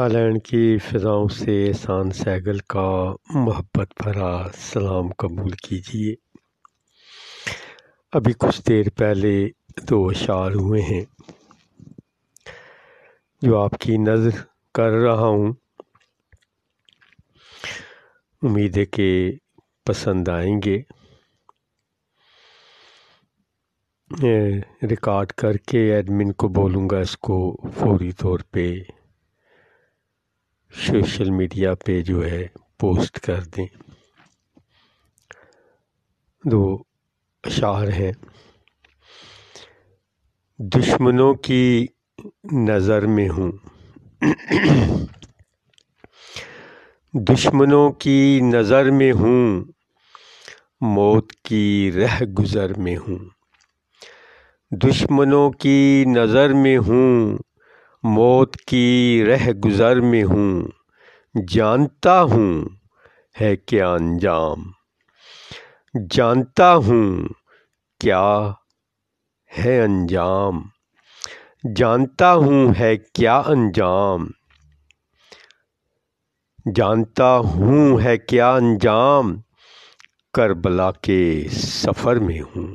Holland की फ़िज़ाओं से सान सैगल का मोहब्बत भरा सलाम कबूल कीजिए अभी कुछ देर पहले दो अशार हुए हैं जो आपकी नज़र कर रहा हूँ उम्मीद है कि पसंद आएंगे रिकॉर्ड करके एडमिन को बोलूँगा इसको फौरी तौर पे सोशल मीडिया पे जो है पोस्ट कर दें दो अशार हैं दुश्मनों की नज़र में हूँ दुश्मनों की नज़र में हूँ मौत की रह गुज़र में हूँ दुश्मनों की नज़र में हूँ मौत की रह गुज़र में हूँ जानता हूँ है क्या अंजाम जानता हूँ क्या है अंजाम जानता हूँ है क्या अंजाम जानता हूँ है क्या अंजाम करबला के सफ़र में हूँ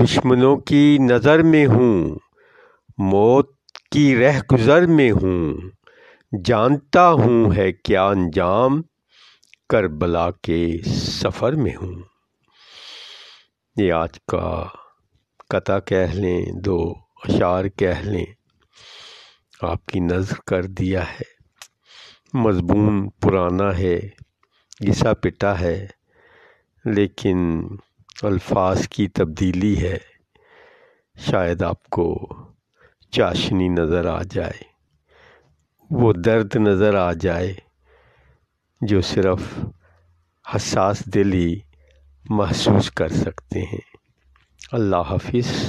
दुश्मनों की नज़र में हूँ मौत की रह गुज़र में हूँ जानता हूँ है क्या अंजाम करबला के सफ़र में हूँ ये आज का कथा कह लें दो अशार कह लें आपकी नज़र कर दिया है मज़मून पुराना है गिसा पिटा है लेकिन अल्फाज की तब्दीली है शायद आपको चाशनी नज़र आ जाए वो दर्द नज़र आ जाए जो सिर्फ़ हसास दिल ही महसूस कर सकते हैं अल्लाह हाफिज़